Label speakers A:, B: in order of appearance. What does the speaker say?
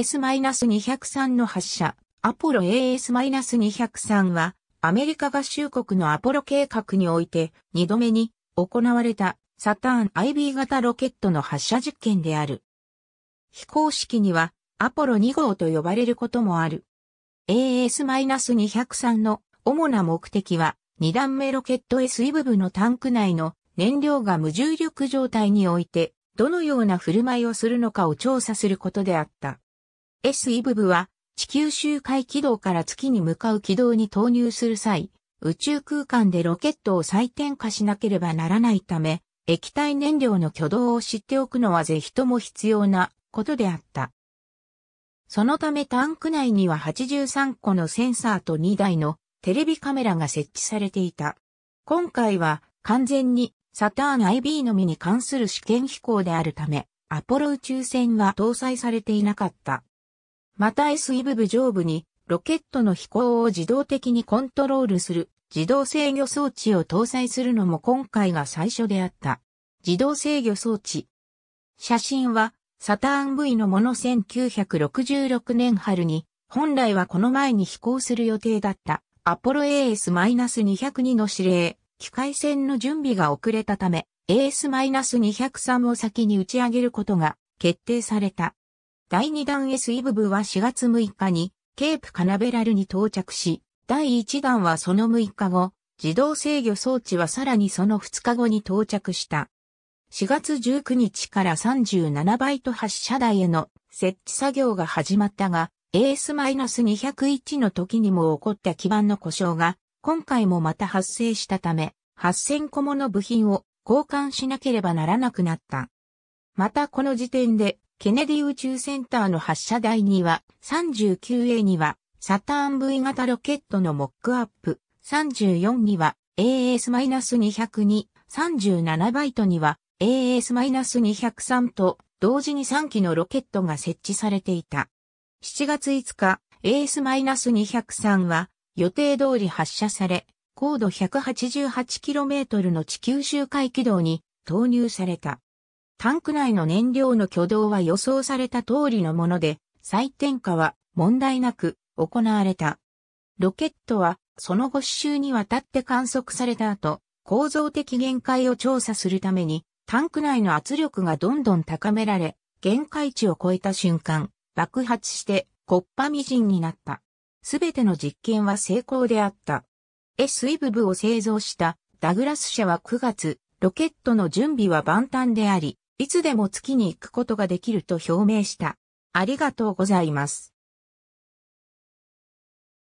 A: AS-203 の発射。アポロ AS-203 は、アメリカ合衆国のアポロ計画において、2度目に行われたサターン IB 型ロケットの発射実験である。非公式には、アポロ2号と呼ばれることもある。AS-203 の主な目的は、2段目ロケット SE 部分のタンク内の燃料が無重力状態において、どのような振る舞いをするのかを調査することであった。S イブブは地球周回軌道から月に向かう軌道に投入する際、宇宙空間でロケットを再点火しなければならないため、液体燃料の挙動を知っておくのはぜひとも必要なことであった。そのためタンク内には83個のセンサーと2台のテレビカメラが設置されていた。今回は完全にサターン IB のみに関する試験飛行であるため、アポロ宇宙船は搭載されていなかった。また SE 部部上部にロケットの飛行を自動的にコントロールする自動制御装置を搭載するのも今回が最初であった。自動制御装置。写真はサターン V のもの1966年春に本来はこの前に飛行する予定だったアポロ AS-202 の指令、機械船の準備が遅れたため AS-203 を先に打ち上げることが決定された。第2弾 SE 部部は4月6日にケープカナベラルに到着し、第1弾はその6日後、自動制御装置はさらにその2日後に到着した。4月19日から37バイト発射台への設置作業が始まったが、AS-201 の時にも起こった基板の故障が、今回もまた発生したため、8000個もの部品を交換しなければならなくなった。またこの時点でケネディ宇宙センターの発射台には、39A には、サターン V 型ロケットのモックアップ、34には AS-202、37バイトには AS-203 と同時に3機のロケットが設置されていた。7月5日、AS-203 は予定通り発射され、高度 188km の地球周回軌道に投入された。タンク内の燃料の挙動は予想された通りのもので、再点火は問題なく行われた。ロケットはその後週にわたって観測された後、構造的限界を調査するために、タンク内の圧力がどんどん高められ、限界値を超えた瞬間、爆発してコッパみじんになった。すべての実験は成功であった。S イブブを製造したダグラス社は9月、ロケットの準備は万端であり、いつでも月に行くことができると表明した。ありがとうございます。